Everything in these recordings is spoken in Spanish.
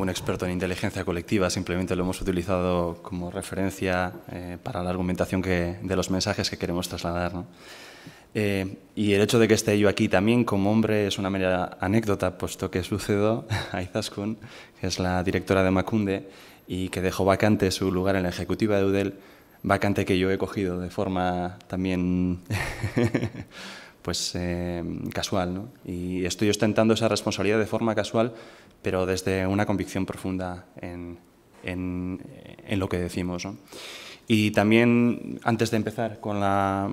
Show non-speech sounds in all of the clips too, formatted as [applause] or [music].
un experto en inteligencia colectiva, simplemente lo hemos utilizado como referencia eh, para la argumentación que, de los mensajes que queremos trasladar. Eh, y el hecho de que esté yo aquí también como hombre es una mera anécdota, puesto que sucedió [laughs] a Izaskun, que es la directora de Macunde, y que dejó vacante su lugar en la ejecutiva de UDEL, vacante que yo he cogido de forma también [laughs] pues eh, casual. Y estoy ostentando esa responsabilidad de forma casual, pero desde una convicción profunda en, lo que decimos. Y también, antes de empezar con la,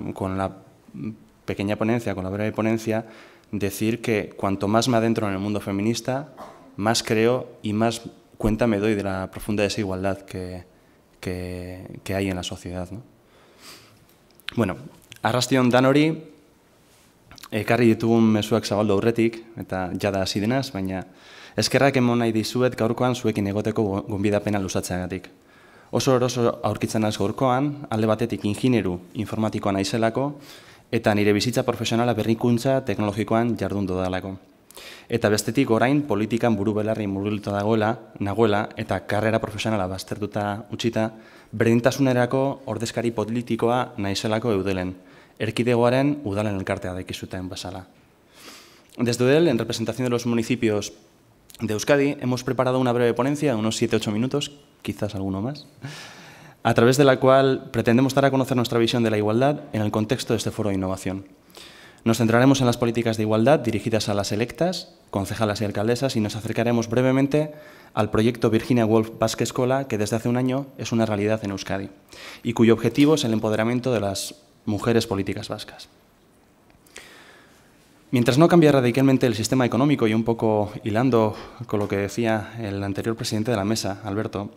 pequeña ponencia, con la breve ponencia, decir que cuanto más me adentro en el mundo feminista, más creo y más cuenta me doy de la profunda desigualdad que, hay en la sociedad. Bueno, Arrastión Danori... ekarri ditugun mezuak zabaldu aurretik eta jada hasi denaz, baina eskerrak emon nahi dizuet gaurkoan zuekin egoteko gonbidapena luzatzeagatik. Oso oso aurkitzen naiz gaurkoan, alde batetik ingineru informatikoa naizelako eta nire bizitza profesionala berrikuntza teknologikoan jardun dodalako. Eta bestetik orain politikan buru belarri murgiltu dagoela, nagoela eta karrera profesionala baztertuta utzita, berdintasunerako ordezkari politikoa naizelako eudelen. erkidegoaren udalen elkartea en Basala. Desde él, en representación de los municipios de Euskadi, hemos preparado una breve ponencia, unos 7-8 minutos, quizás alguno más, a través de la cual pretendemos dar a conocer nuestra visión de la igualdad en el contexto de este foro de innovación. Nos centraremos en las políticas de igualdad dirigidas a las electas, concejalas y alcaldesas y nos acercaremos brevemente al proyecto Virginia Woolf Basque Escola, que desde hace un año es una realidad en Euskadi y cuyo objetivo es el empoderamiento de las mujeres políticas vascas. Mientras no cambia radicalmente el sistema económico y un poco hilando con lo que decía el anterior presidente de la mesa, Alberto,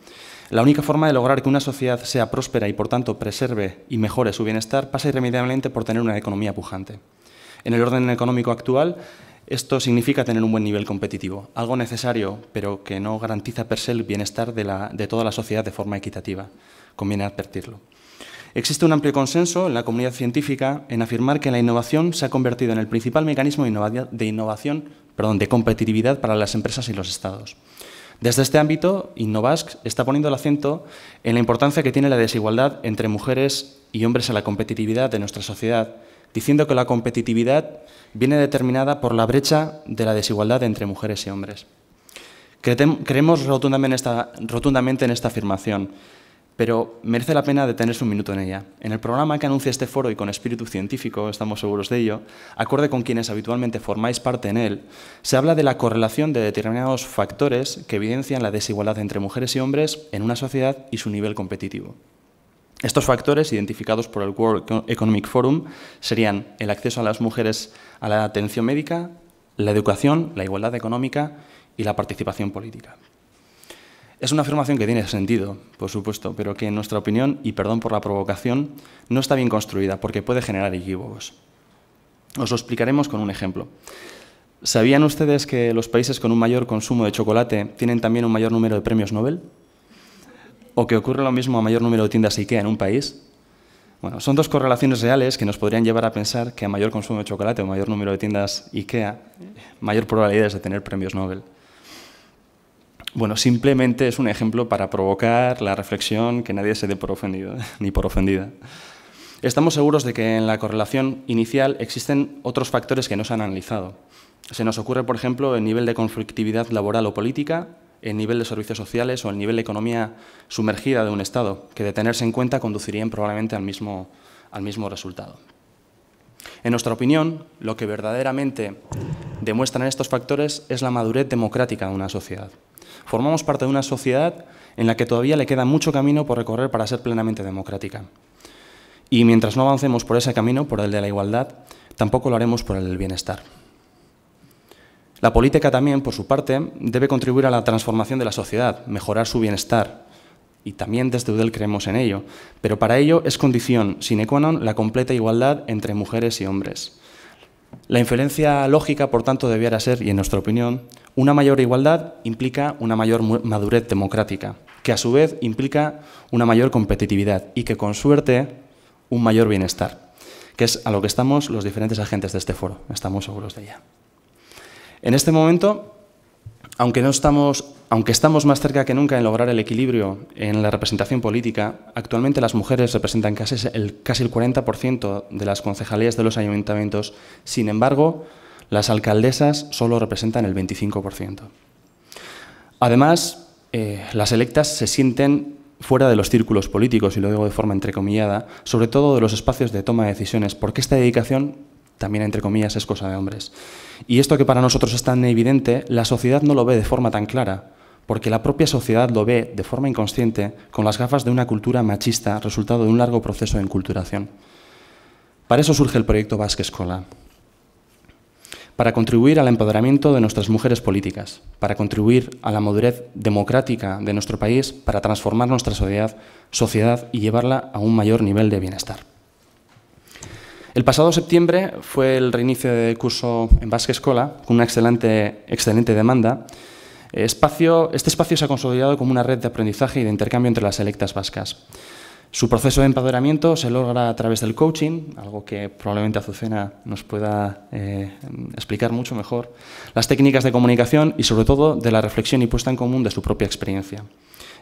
la única forma de lograr que una sociedad sea próspera y por tanto preserve y mejore su bienestar pasa irremediablemente por tener una economía pujante. En el orden económico actual, esto significa tener un buen nivel competitivo, algo necesario, pero que no garantiza per se el bienestar de, la, de toda la sociedad de forma equitativa. Conviene advertirlo. Existe un amplio consenso en la comunidad científica en afirmar que la innovación se ha convertido en el principal mecanismo de innovación, perdón, de competitividad para las empresas y los estados. Desde este ámbito, Innovask está poniendo el acento en la importancia que tiene la desigualdad entre mujeres y hombres en la competitividad de nuestra sociedad, diciendo que la competitividad viene determinada por la brecha de la desigualdad entre mujeres y hombres. Creemos rotundamente rotundamente en esta afirmación pero merece la pena detenerse un minuto en ella. En el programa que anuncia este foro y con espíritu científico, estamos seguros de ello, acorde con quienes habitualmente formáis parte en él, se habla de la correlación de determinados factores que evidencian la desigualdad entre mujeres y hombres en una sociedad y su nivel competitivo. Estos factores, identificados por el World Economic Forum, serían el acceso a las mujeres a la atención médica, la educación, la igualdad económica y la participación política. Es una afirmación que tiene sentido, por supuesto, pero que en nuestra opinión, y perdón por la provocación, no está bien construida porque puede generar equívocos. Os lo explicaremos con un ejemplo. ¿Sabían ustedes que los países con un mayor consumo de chocolate tienen también un mayor número de premios Nobel? ¿O que ocurre lo mismo a mayor número de tiendas IKEA en un país? Bueno, son dos correlaciones reales que nos podrían llevar a pensar que a mayor consumo de chocolate o mayor número de tiendas IKEA, mayor probabilidad es de tener premios Nobel. Bueno, simplemente es un ejemplo para provocar la reflexión que nadie se dé por ofendido [laughs] ni por ofendida. Estamos seguros de que en la correlación inicial existen otros factores que no se han analizado. Se nos ocurre, por ejemplo, el nivel de conflictividad laboral o política, el nivel de servicios sociales o el nivel de economía sumergida de un Estado, que de tenerse en cuenta conducirían probablemente al mismo, al mismo resultado. En nuestra opinión, lo que verdaderamente demuestran estos factores es la madurez democrática de una sociedad. Formamos parte de una sociedad en la que todavía le queda mucho camino por recorrer para ser plenamente democrática. Y mientras no avancemos por ese camino, por el de la igualdad, tampoco lo haremos por el del bienestar. La política también, por su parte, debe contribuir a la transformación de la sociedad, mejorar su bienestar, y también desde UDEL creemos en ello, pero para ello es condición sine qua non la completa igualdad entre mujeres y hombres. La inferencia lógica, por tanto, debiera ser, y en nuestra opinión, una mayor igualdad implica una mayor madurez democrática, que a su vez implica una mayor competitividad y que con suerte un mayor bienestar, que es a lo que estamos los diferentes agentes de este foro, estamos seguros de ella. En este momento, aunque, no estamos, aunque estamos más cerca que nunca en lograr el equilibrio en la representación política, actualmente las mujeres representan casi el, casi el 40% de las concejalías de los ayuntamientos, sin embargo, las alcaldesas solo representan el 25%. Además, eh, las electas se sienten fuera de los círculos políticos, y lo digo de forma entrecomillada, sobre todo de los espacios de toma de decisiones, porque esta dedicación también entre comillas es cosa de hombres. Y esto que para nosotros es tan evidente, la sociedad no lo ve de forma tan clara, porque la propia sociedad lo ve de forma inconsciente con las gafas de una cultura machista, resultado de un largo proceso de enculturación. Para eso surge el proyecto Vázquez Escola para contribuir al empoderamiento de nuestras mujeres políticas, para contribuir a la madurez democrática de nuestro país, para transformar nuestra sociedad, y llevarla a un mayor nivel de bienestar. El pasado septiembre fue el reinicio de curso en Vasca Escola, con una excelente, demanda. Espacio, este espacio se ha consolidado como una red de aprendizaje y de intercambio entre las electas vascas. Su proceso de empoderamiento se logra a través del coaching, algo que probablemente Azucena nos pueda eh, explicar mucho mejor, las técnicas de comunicación y sobre todo de la reflexión y puesta en común de su propia experiencia.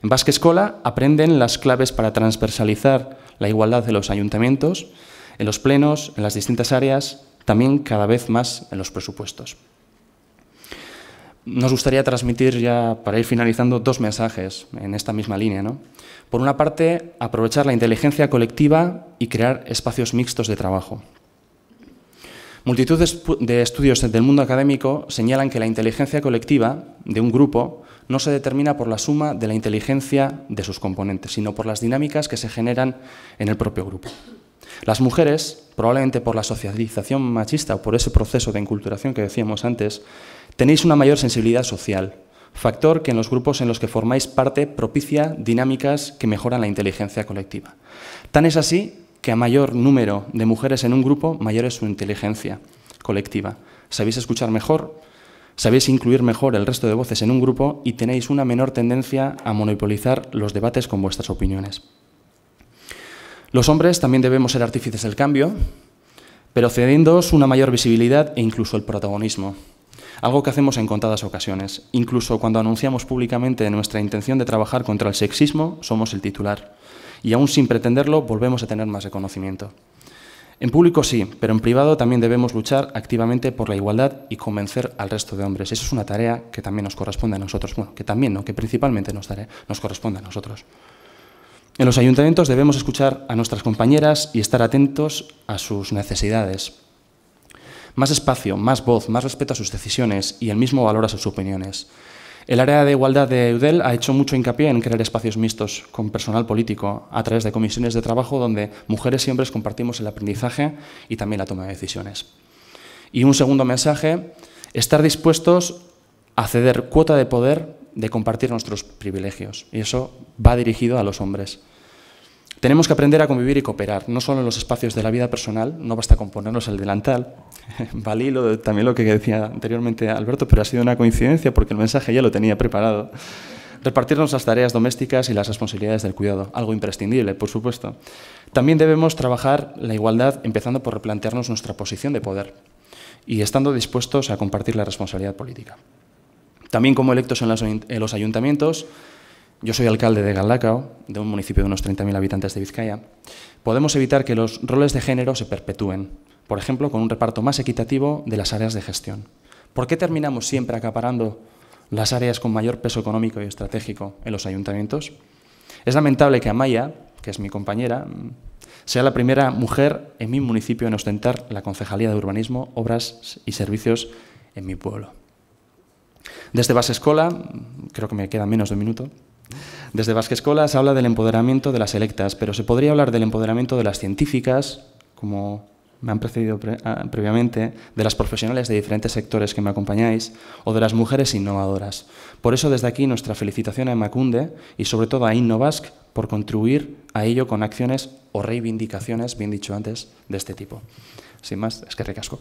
En Basque Escola aprenden las claves para transversalizar la igualdad de los ayuntamientos, en los plenos, en las distintas áreas, también cada vez más en los presupuestos nos gustaría transmitir ya, para ir finalizando, dos mensajes en esta misma línea. Por una parte, aprovechar la inteligencia colectiva y crear espacios mixtos de trabajo. Multitudes de estudios del mundo académico señalan que la inteligencia colectiva de un grupo no se determina por la suma de la inteligencia de sus componentes, sino por las dinámicas que se generan en el propio grupo. Las mujeres, probablemente por la socialización machista o por ese proceso de enculturación que decíamos antes, Tenéis una mayor sensibilidad social, factor que en los grupos en los que formáis parte propicia dinámicas que mejoran la inteligencia colectiva. Tan es así que a mayor número de mujeres en un grupo, mayor es su inteligencia colectiva. Sabéis escuchar mejor, sabéis incluir mejor el resto de voces en un grupo y tenéis una menor tendencia a monopolizar los debates con vuestras opiniones. Los hombres también debemos ser artífices del cambio, pero cediéndoos una mayor visibilidad e incluso el protagonismo algo que hacemos en contadas ocasiones. Incluso cuando anunciamos públicamente nuestra intención de trabajar contra el sexismo, somos el titular. Y aún sin pretenderlo, volvemos a tener más reconocimiento. En público sí, pero en privado también debemos luchar activamente por la igualdad y convencer al resto de hombres. Eso es una tarea que también nos corresponde a nosotros. Bueno, que también no, que principalmente nos, nos corresponde a nosotros. En los ayuntamientos debemos escuchar a nuestras compañeras y estar atentos a sus necesidades, más espacio, más voz, más respeto a sus decisiones y el mismo valor a sus opiniones. El área de igualdad de EUDEL ha hecho mucho hincapié en crear espacios mixtos con personal político a través de comisiones de trabajo donde mujeres y hombres compartimos el aprendizaje y también la toma de decisiones. Y un segundo mensaje, estar dispuestos a ceder cuota de poder de compartir nuestros privilegios. Y eso va dirigido a los hombres. Tenemos que aprender a convivir y cooperar, no solo en los espacios de la vida personal, no basta con ponernos el delantal, [laughs] valí también lo que decía anteriormente Alberto, pero ha sido una coincidencia porque el mensaje ya lo tenía preparado. Repartirnos las tareas domésticas y las responsabilidades del cuidado, algo imprescindible, por supuesto. También debemos trabajar la igualdad empezando por replantearnos nuestra posición de poder y estando dispuestos a compartir la responsabilidad política. También como electos en los ayuntamientos, yo soy alcalde de Galacao, de un municipio de unos 30.000 habitantes de Vizcaya. Podemos evitar que los roles de género se perpetúen, por ejemplo, con un reparto más equitativo de las áreas de gestión. ¿Por qué terminamos siempre acaparando las áreas con mayor peso económico y estratégico en los ayuntamientos? Es lamentable que Amaya, que es mi compañera, sea la primera mujer en mi municipio en ostentar la Concejalía de Urbanismo, Obras y Servicios en mi pueblo. Desde Base Escola, creo que me queda menos de un minuto, desde Vázquez se habla del empoderamiento de las electas, pero se podría hablar del empoderamiento de las científicas, como me han precedido ah, previamente, de las profesionales de diferentes sectores que me acompañáis, o de las mujeres innovadoras. Por eso desde aquí nuestra felicitación a Macunde y sobre todo a Innovask por contribuir a ello con acciones o reivindicaciones, bien dicho antes, de este tipo. Sin más, es que recasco.